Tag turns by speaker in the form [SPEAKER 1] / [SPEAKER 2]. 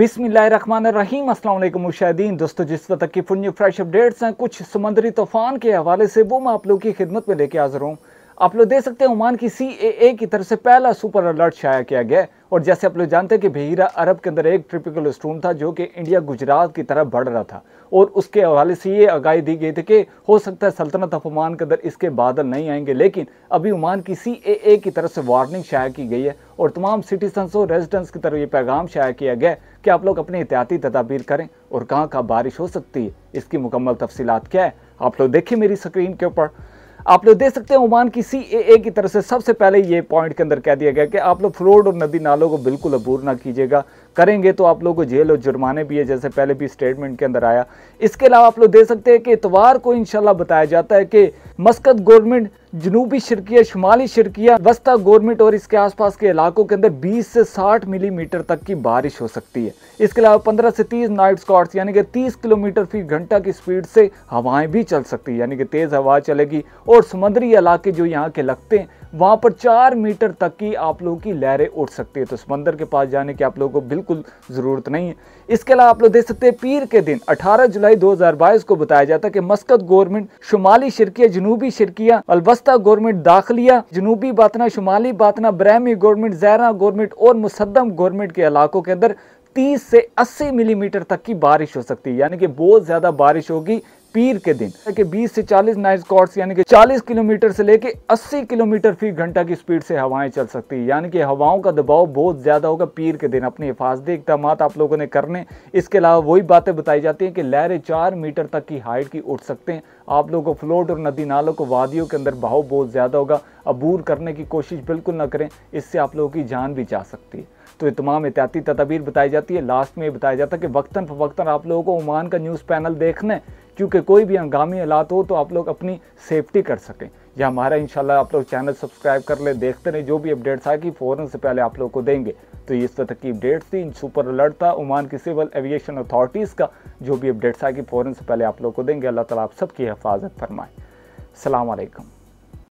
[SPEAKER 1] अस्सलाम वालेकुम मुशाहिदीन दोस्तों जिस वक्त की फुल फ्रेश अपडेट्स हैं कुछ समंदरी तूफान के हवाले से वो मैं आप लोग की खिदमत में लेके हाजिर हूँ आप लोग देख सकते हैं ओमान की सी की तरफ से पहला सुपर अलर्ट शाया किया गया और जैसे आप लोग जानते हैं कि बहिरा अरब के अंदर एक ट्रिपिकल स्टोन था जो कि इंडिया गुजरात की तरफ बढ़ रहा था और उसके हवाले से ये आगाही दी गई थी कि हो सकता है सल्तनत ऑफ ओमान के अंदर इसके बादल नहीं आएंगे लेकिन अभी ओमान की सी की तरफ से वार्निंग शाया की गई है और तमाम सिटीजन्स और रेजिडेंट्स की तरफ ये पैगाम शाया किया गया कि आप लोग अपनी एहतियाती तदाबीर करें और कहाँ कहाँ बारिश हो सकती है इसकी मुकम्मल तफसीत क्या है आप लोग देखिए मेरी स्क्रीन के ऊपर आप लोग देख सकते हैं ओमान की सी ए की तरफ से सबसे पहले ये पॉइंट के अंदर कह दिया गया कि आप लोग फ्लोड और नदी नालों को बिल्कुल अबूर ना कीजिएगा करेंगे तो आप लोगों को जेल और जुर्माने भी है जैसे पहले भी स्टेटमेंट के अंदर आया इसके अलावा आप लोग देख सकते हैं कि इतवार को इनशाला बताया जाता है कि मस्कत गवर्नमेंट जनूबी शिरकिया शुमाली शिरकिया वस्ता गवर्नमेंट और इसके आसपास के इलाकों के अंदर 20 से 60 मिलीमीटर तक की बारिश हो सकती है इसके अलावा 15 से 30 नाइट स्कॉट्स यानी कि 30 किलोमीटर फी घंटा की स्पीड से हवाएं भी चल सकती है यानी कि तेज़ हवा चलेगी और समुद्री इलाके जो यहाँ के लगते हैं वहाँ पर चार मीटर तक की आप लोगों की लहरें उठ सकती है तो समंदर के पास जाने की आप लोगों को बिल्कुल बिल्कुल ज़रूरत नहीं है इसके अलावा आप लोग देख सकते हैं पीर के दिन 18 जुलाई 2022 को बताया जाता है कि मस्कत गवर्नमेंट शुमाली शिरकिया जनूबी शिरकिया अलबस्ता गवर्नमेंट दाखलिया जनूबी बातना शुमाली बातना ब्रहमी गवर्नमेंट जैरा गवर्नमेंट और मुसदम गवर्नमेंट के इलाकों के अंदर 30 से 80 मिलीमीटर mm तक की बारिश हो सकती है यानी कि बहुत ज़्यादा बारिश होगी पीर के दिन कि 20 से 40 नाइट कॉर्ड्स यानी कि 40 किलोमीटर से लेके 80 किलोमीटर फी घंटा की स्पीड से हवाएं चल सकती है यानी कि हवाओं का दबाव बहुत ज़्यादा होगा पीर के दिन अपनी हिफाजती इकदाम आप लोगों ने करने इसके अलावा वही बातें बताई जाती हैं कि लहरें चार मीटर तक की हाइट की उठ सकते हैं आप लोगों को फ्लोट और नदी नालों को वादियों के अंदर बहाव बहुत ज़्यादा होगा अबूर करने की कोशिश बिल्कुल ना करें इससे आप लोगों की जान भी जा सकती है तो ये तमाम एहतियाती तदाबीर बताई जाती है लास्ट में बताया जाता है कि वक्ता फ़वक्ता आप लोगों को ओमान का न्यूज़ पैनल देखना है क्योंकि कोई भी हंगामी हालात हो तो आप लोग अपनी सेफ्टी कर सकें या हमारा इंशाल्लाह आप लोग चैनल सब्सक्राइब कर लें देखते रहें जो भी अपडेट्स आएगी फ़ौरन से पहले आप लोग को देंगे तो इस तरह की अपडेट्स थी सुपर अलर्ट था ओमान की सिविल एविएशन अथॉरिटीज़ का जो भी अपडेट्स आएगी फ़ौरन से पहले आप लोग को देंगे अल्लाह ताला आप सबकी हिफाजत फरमाए सलामकम